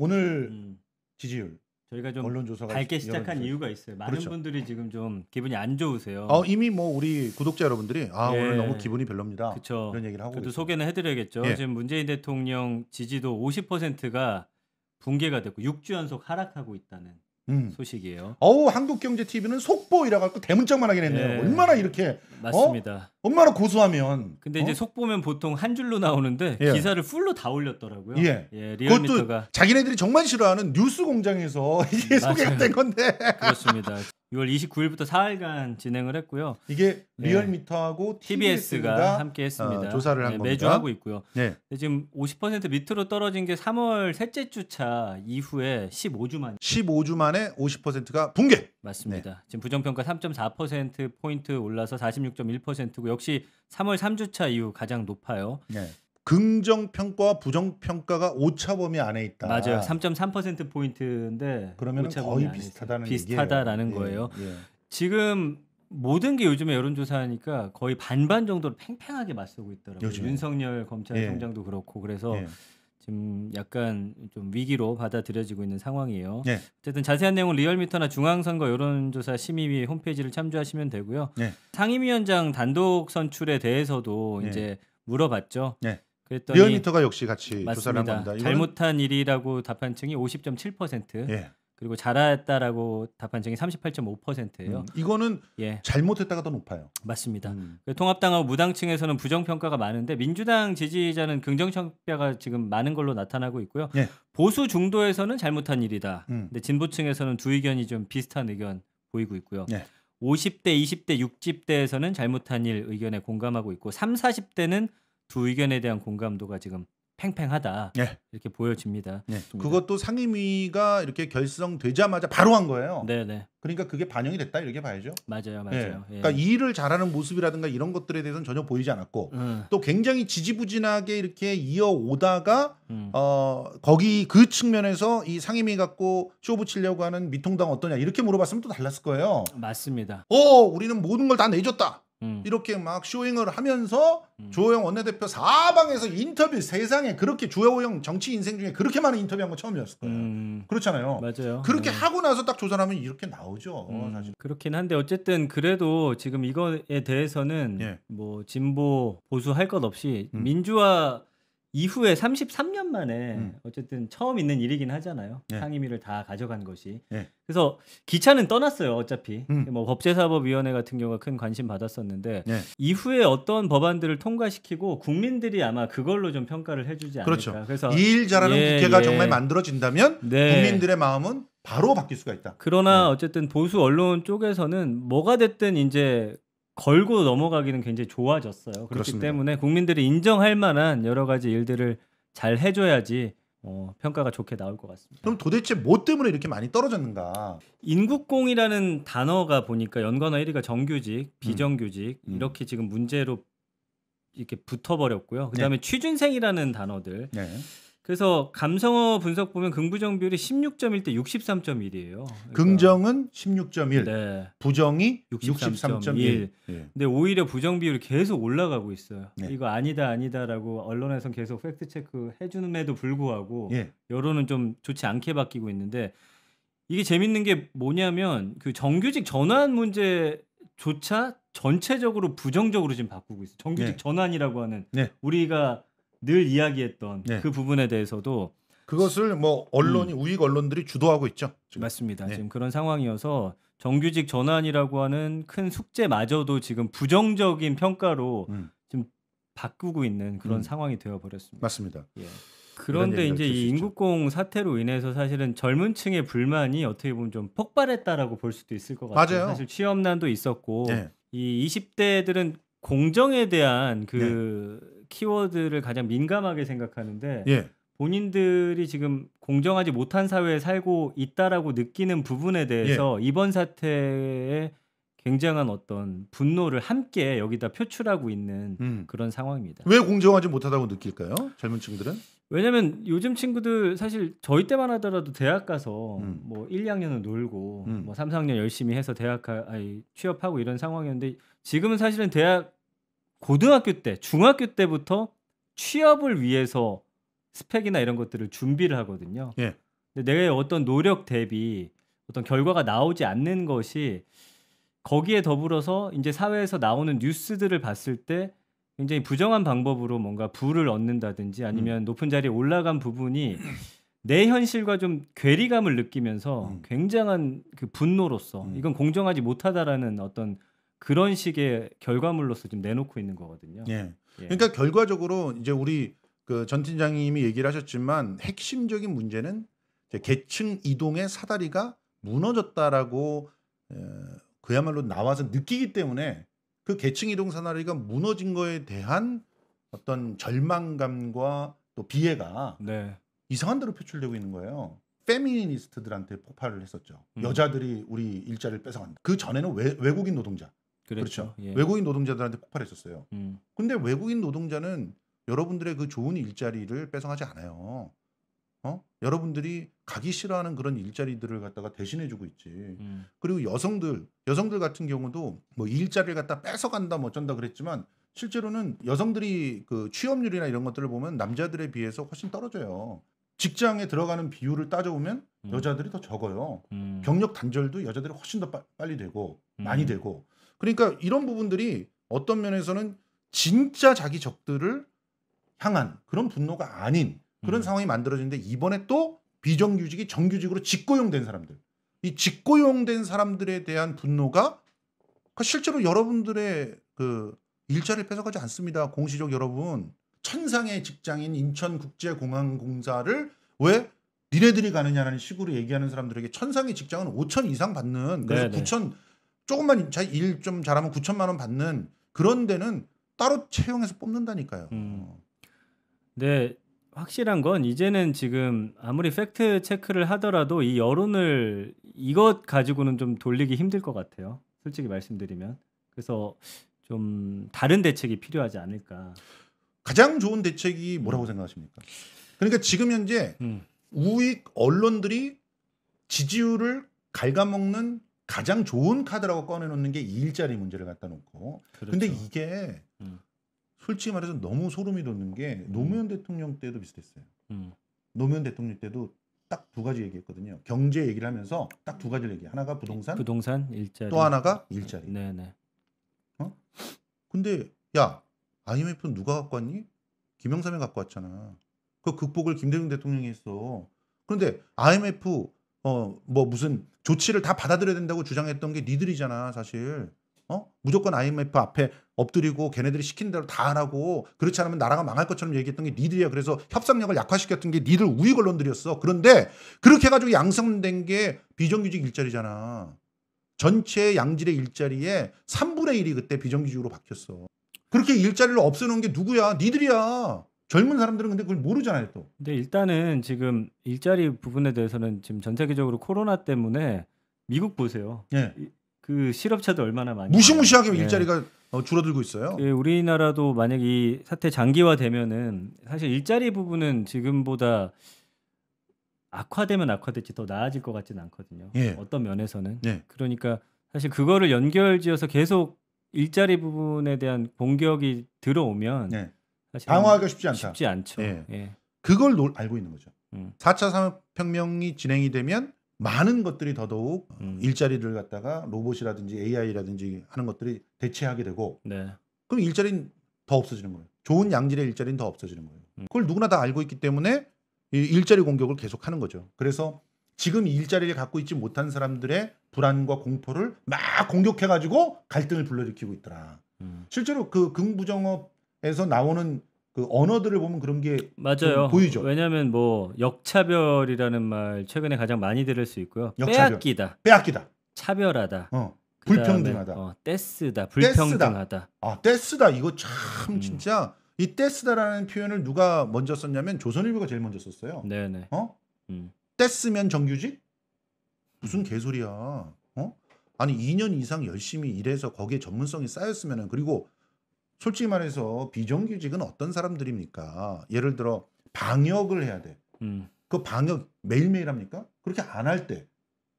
오늘 음. 지지율 저희가 좀 언론조사가 밝게 시작한 이유가 있어요. 많은 그렇죠. 분들이 지금 좀 기분이 안 좋으세요. 어, 이미 뭐 우리 구독자 여러분들이 아 예. 오늘 너무 기분이 별로입니다. 그렇죠. 이런 얘기를 하고 그래도 있어요. 소개는 해드려야겠죠. 예. 지금 문재인 대통령 지지도 50%가 붕괴가 됐고 6주 연속 하락하고 있다는 음. 소식이에요. 어우 한국경제TV는 속보이라 갖고 대문짝만 하긴 했네요. 네. 얼마나 이렇게 어? 맞습니다. 어? 얼마나 고소하면. 근데 어? 이제 속보면 보통 한 줄로 나오는데 예. 기사를 풀로 다 올렸더라고요. 예. 예 리얼미터가 자기네들이 정말 싫어하는 뉴스 공장에서 이게 음, 소개된 건데. 그렇습니다. 6월 29일부터 4일간 진행을 했고요. 이게 네. 리얼미터하고 TBS가, TBS가 함께했습니다. 어, 조사를 한 네, 겁니다. 하고 있고요. 네. 지금 50% 밑으로 떨어진 게 3월 셋째 주차 이후에 15주 만 15주 만에 50%가 붕괴. 맞습니다. 네. 지금 부정평가 3.4% 포인트 올라서 46.1%고 역시 3월 3주차 이후 가장 높아요. 네. 긍정 평가와 부정 평가가 오차범위 안에 있다. 맞아요. 3.3% 포인트인데 그러면 거의 비슷하다는 비슷하다라는 예, 거예요. 예, 예. 지금 모든 게 요즘에 여론조사니까 하 거의 반반 정도로 팽팽하게 맞서고 있더라고요. 요즘. 윤석열 검찰총장도 예. 그렇고 그래서 예. 지금 약간 좀 위기로 받아들여지고 있는 상황이에요. 예. 어쨌든 자세한 내용은 리얼미터나 중앙선거 여론조사 심의위 홈페이지를 참조하시면 되고요. 상임위원장 단독 선출에 대해서도 이제 물어봤죠. 그랬더니 리얼미터가 역시 같이 맞습니다. 조사를 한 겁니다. 이거는... 잘못한 일이라고 답한 층이 50.7%. 예. 그리고 잘했다라고 답한 층이 38.5%예요. 음, 이거는 예. 잘못했다가 더 높아요. 맞습니다. 음. 그 통합당하고 무당층에서는 부정 평가가 많은데 민주당 지지자는 긍정 평가가 지금 많은 걸로 나타나고 있고요. 예. 보수 중도에서는 잘못한 일이다. 음. 근데 진보층에서는 두 의견이 좀 비슷한 의견 보이고 있고요. 예. 50대, 20대, 60대에서는 잘못한 일 의견에 공감하고 있고 3, 40대는 두 의견에 대한 공감도가 지금 팽팽하다 예. 이렇게 보여집니다. 예. 그것도 상임위가 이렇게 결성되자마자 바로 한 거예요. 네네. 네. 그러니까 그게 반영이 됐다 이렇게 봐야죠. 맞아요, 예. 맞아요. 예. 그러니까 일을 잘하는 모습이라든가 이런 것들에 대해서는 전혀 보이지 않았고 음. 또 굉장히 지지부진하게 이렇게 이어오다가 음. 어 거기 그 측면에서 이 상임위 갖고 쇼부 치려고 하는 미통당 어떠냐 이렇게 물어봤으면 또 달랐을 거예요. 맞습니다. 어, 우리는 모든 걸 다 내줬다. 음. 이렇게 막 쇼잉을 하면서 음. 주호영 원내대표 사방에서 인터뷰 세상에 그렇게 조호영 정치 인생 중에 그렇게 많은 인터뷰한 건 처음이었을 거예요. 음. 그렇잖아요. 맞아요. 그렇게 네. 하고 나서 딱 조사하면 이렇게 나오죠. 음, 사실. 그렇긴 한데 어쨌든 그래도 지금 이거에 대해서는 예. 뭐 진보 보수 할 것 없이 음. 민주화 이후에 33년 만에 음. 어쨌든 처음 있는 일이긴 하잖아요. 네. 상임위를 다 가져간 것이. 네. 그래서 기차는 떠났어요. 어차피 음. 뭐 법제사법위원회 같은 경우가 큰 관심 받았었는데 네. 이후에 어떤 법안들을 통과시키고 국민들이 아마 그걸로 좀 평가를 해주지 않을까. 그렇죠. 그래서 일 잘하는 예, 국회가 예. 정말 만들어진다면 네. 국민들의 마음은 바로 바뀔 수가 있다. 그러나 어쨌든 보수 언론 쪽에서는 뭐가 됐든 이제 걸고 넘어가기는 굉장히 좋아졌어요. 그렇기 그렇습니다. 때문에 국민들이 인정할 만한 여러 가지 일들을 잘 해줘야지 어, 평가가 좋게 나올 것 같습니다. 그럼 도대체 뭐 때문에 이렇게 많이 떨어졌는가? 인국공이라는 단어가 보니까 연관어 1위가 정규직, 음. 비정규직 음. 이렇게 지금 문제로 이렇게 붙어버렸고요. 그다음에 네. 취준생이라는 단어들. 네. 그래서 감성어 분석 보면 긍부정 비율이 16.1대 63.1이에요. 그러니까 긍정은 16.1, 네. 부정이 63.1. 네. 예. 근데 오히려 부정 비율이 계속 올라가고 있어요. 네. 이거 아니다 아니다라고 언론에선 계속 팩트 체크 해주는에도 불구하고 네. 여론은 좀 좋지 않게 바뀌고 있는데 이게 재밌는 게 뭐냐면 그 정규직 전환 문제조차 전체적으로 부정적으로 지금 바꾸고 있어요. 정규직 전환이라고 하는 우리가 늘 이야기했던 네. 그 부분에 대해서도 그것을 뭐 언론이 음. 우익 언론들이 주도하고 있죠. 지금. 맞습니다. 네. 지금 그런 상황이어서 정규직 전환이라고 하는 큰 숙제마저도 지금 부정적인 평가로 음. 지금 바꾸고 있는 그런 음. 상황이 되어 버렸습니다. 맞습니다. 예. 그런데 이제 이 인구공 사태로 인해서 사실은 젊은 층의 불만이 어떻게 보면 좀 폭발했다라고 볼 수도 있을 것 같아요. 맞아요. 사실 취업난도 있었고 네. 이 20대들은 공정에 대한 그 네. 키워드를 가장 민감하게 생각하는데 예. 본인들이 지금 공정하지 못한 사회에 살고 있다라고 느끼는 부분에 대해서 예. 이번 사태에 굉장한 어떤 분노를 함께 여기다 표출하고 있는 음. 그런 상황입니다. 왜 공정하지 못하다고 느낄까요? 젊은 친구들은? 왜냐면 요즘 친구들 사실 저희 때만 하더라도 대학 가서 음. 뭐 1, 2학년은 놀고 음. 뭐 3, 4학년 열심히 해서 대학 가, 아니, 취업하고 이런 상황이었는데 지금은 사실은 대학 고등학교 때, 중학교 때부터 취업을 위해서 스펙이나 이런 것들을 준비를 하거든요. 예. 근데 내가 어떤 노력 대비 어떤 결과가 나오지 않는 것이 거기에 더불어서 이제 사회에서 나오는 뉴스들을 봤을 때 굉장히 부정한 방법으로 뭔가 부를 얻는다든지 아니면 음. 높은 자리에 올라간 부분이 내 현실과 좀 괴리감을 느끼면서 음. 굉장한 그 분노로서 음. 이건 공정하지 못하다라는 어떤 그런 식의 결과물로서 지금 내놓고 있는 거거든요. 예. 예. 그러니까 결과적으로 이제 우리 그 전 팀장님이 얘기를 하셨지만 핵심적인 문제는 이제 계층 이동의 사다리가 무너졌다라고 에, 그야말로 나와서 느끼기 때문에 그 계층 이동 사다리가 무너진 거에 대한 어떤 절망감과 또 비애가 네. 이상한 대로 표출되고 있는 거예요. 페미니스트들한테 폭발을 했었죠. 음. 여자들이 우리 일자리를 뺏어간다. 그 전에는 외, 국인 노동자, 그랬죠. 그렇죠. 예. 외국인 노동자들한테 폭발했었어요. 음. 근데 외국인 노동자는 여러분들의 그 좋은 일자리를 뺏어가지 않아요. 어? 여러분들이 가기 싫어하는 그런 일자리들을 갖다가 대신해주고 있지. 음. 그리고 여성들, 여성들 같은 경우도 뭐 일자리를 갖다 뺏어간다 뭐 어쩐다 그랬지만 실제로는 여성들이 그 취업률이나 이런 것들을 보면 남자들에 비해서 훨씬 떨어져요. 직장에 들어가는 비율을 따져보면 음. 여자들이 더 적어요. 음. 경력 단절도 여자들이 훨씬 더 빠, 빨리 되고 많이 음. 되고 그러니까 이런 부분들이 어떤 면에서는 진짜 자기 적들을 향한 그런 분노가 아닌 그런 음. 상황이 만들어지는데 이번에 또 비정규직이 정규직으로 직고용된 사람들 이 직고용된 사람들에 대한 분노가 그 실제로 여러분들의 그 일자리를 뺏어가지 않습니다 공시적 여러분 천상의 직장인 인천국제공항공사를 왜 니네들이 가느냐라는 식으로 얘기하는 사람들에게 천상의 직장은 5천 이상 받는 그래서 네네. 9천 조금만 일좀 잘하면 9천만 원 받는 그런 데는 따로 채용해서 뽑는다니까요. 음. 네, 확실한 건 이제는 지금 아무리 팩트 체크를 하더라도 이 여론을 이것 가지고는 좀 돌리기 힘들 것 같아요. 솔직히 말씀드리면 그래서 좀 다른 대책이 필요하지 않을까. 가장 좋은 대책이 뭐라고 생각하십니까? 그러니까 지금 현재 음. 우익 언론들이 지지율을 갉아먹는 가장 좋은 카드라고 꺼내놓는 게 일자리 문제를 갖다 놓고. 그렇죠. 근데 이게 음. 솔직히 말해서 너무 소름이 돋는 게 음. 노무현 음. 대통령 때도 비슷했어요. 음. 노무현 대통령 때도 딱 두 가지 얘기했거든요. 경제 얘기를 하면서 딱 두 가지를 얘기. 하나가 부동산, 부동산 일자리. 또 하나가 일자리. 네네. 네. 어? 근데 야 IMF는 누가 갖고 왔니? 김영삼이 갖고 왔잖아. 그 극복을 김대중 대통령이 했어. 그런데 IMF 어뭐 무슨 조치를 다 받아들여야 된다고 주장했던 게 니들이잖아 사실 어 무조건 IMF 앞에 엎드리고 걔네들이 시킨 대로 다 하라고 그렇지 않으면 나라가 망할 것처럼 얘기했던 게 니들이야 그래서 협상력을 약화시켰던 게 니들 우익 언론들이었어 그런데 그렇게 해가지고 양성된 게 비정규직 일자리잖아 전체 양질의 일자리에 3분의 1이 그때 비정규직으로 바뀌었어 그렇게 일자리를 없애놓은 게 누구야 니들이야 젊은 사람들은 근데 그걸 모르잖아요 또. 근데 일단은 지금 일자리 부분에 대해서는 지금 전 세계적으로 코로나 때문에 미국 보세요. 예. 그 실업자도 얼마나 많이 무시무시하게 일자리가 예. 어, 줄어들고 있어요. 예, 우리나라도 만약 이 사태 장기화되면은 사실 일자리 부분은 지금보다 악화되면 악화될지더 나아질 것 같지는 않거든요. 예. 어떤 면에서는. 예. 그러니까 사실 그거를 연결지어서 계속 일자리 부분에 대한 공격이 들어오면 예. 방어하기가 쉽지 않다. 쉽지 않죠. 예. 예. 그걸 노, 알고 있는 거죠. 음. 4차 산업혁명이 진행이 되면 많은 것들이 더더욱 음. 일자리를 갖다가 로봇이라든지 AI라든지 하는 것들이 대체하게 되고 네. 그럼 일자리는 더 없어지는 거예요. 좋은 양질의 일자리는 더 없어지는 거예요. 음. 그걸 누구나 다 알고 있기 때문에 이 일자리 공격을 계속하는 거죠. 그래서 지금 일자리를 갖고 있지 못한 사람들의 불안과 공포를 막 공격해가지고 갈등을 불러일으키고 있더라. 음. 실제로 그 긍부정업 에서 나오는 그 언어들을 보면 그런 게 맞아요. 보이죠. 왜냐하면 뭐 역차별이라는 말 최근에 가장 많이 들을 수 있고요. 역차별. 빼앗기다. 빼앗기다. 차별하다. 어. 그 불평등하다. 어, 떼쓰다. 불평등하다. 떼쓰다. 아, 떼쓰다. 이거 참 음. 진짜 이 떼쓰다라는 표현을 누가 먼저 썼냐면 조선일보가 제일 먼저 썼어요. 네네. 어? 음. 떼쓰면 정규직? 음. 무슨 개소리야. 어? 아니 2년 이상 열심히 일해서 거기에 전문성이 쌓였으면은 그리고 솔직히 말해서 비정규직은 어떤 사람들입니까? 예를 들어 방역을 해야 돼. 음. 그 방역 매일매일 합니까? 그렇게 안 할 때.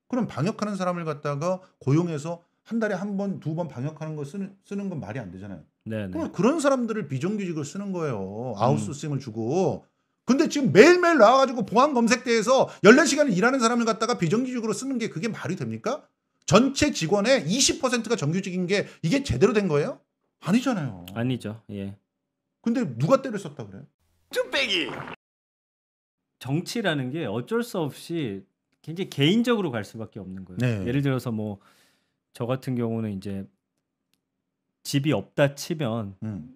그럼 방역하는 사람을 갖다가 고용해서 한 달에 한 번, 두 번 방역하는 거 쓰는, 쓰는 건 말이 안 되잖아요. 네네. 그럼 그런 사람들을 비정규직을 쓰는 거예요. 음. 아웃소싱을 음. 주고. 근데 지금 매일매일 나와가지고 보안 검색대에서 14시간을 일하는 사람을 갖다가 비정규직으로 쓰는 게 그게 말이 됩니까? 전체 직원의 20%가 정규직인 게 이게 제대로 된 거예요? 아니잖아요. 아니죠. 예. 근데 누가 때렸었다 그래요? 쭈배기 정치라는 게 어쩔 수 없이 굉장히 개인적으로 갈 수밖에 없는 거예요. 네. 예를 들어서 뭐 저 같은 경우는 이제 집이 없다 치면 음.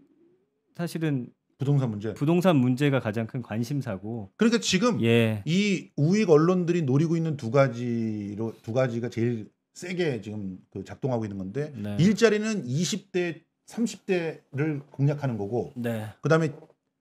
사실은 부동산 문제. 부동산 문제가 가장 큰 관심사고. 그러니까 지금 예. 이 우익 언론들이 노리고 있는 두 가지로 두 가지가 제일 세게 지금 그 작동하고 있는 건데 네. 일자리는 20대 30대를 공략하는 거고 네. 그다음에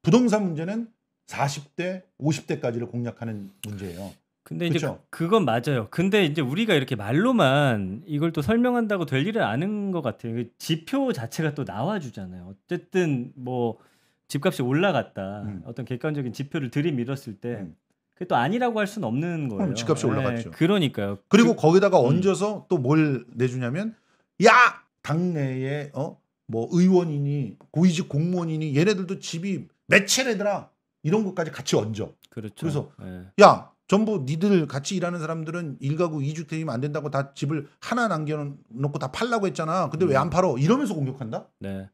부동산 문제는 40대, 50대까지를 공략하는 문제예요. 근데 이제 그쵸? 그렇죠? 그건 맞아요. 근데 이제 우리가 이렇게 말로만 이걸 또 설명한다고 될 일은 아닌 것 같아요. 그 지표 자체가 또 나와주잖아요. 어쨌든 뭐 집값이 올라갔다. 음. 어떤 객관적인 지표를 들이밀었을 때 음. 그게 또 아니라고 할 수는 없는 거예요. 집값이 네, 올라갔죠. 그러니까요. 그리고 그, 거기다가 음. 얹어서 또 뭘 내주냐면 야 당내에 어뭐 의원이니 고위직 공무원이니 얘네들도 집이 매체래더라 이런 것까지 같이 얹어. 그렇죠. 그래서 네. 야 전부 니들 같이 일하는 사람들은 일가구 이주택이면 안 된다고 다 집을 하나 남겨놓고 다 팔라고 했잖아. 근데 음. 왜안 팔어? 이러면서 공격한다. 네.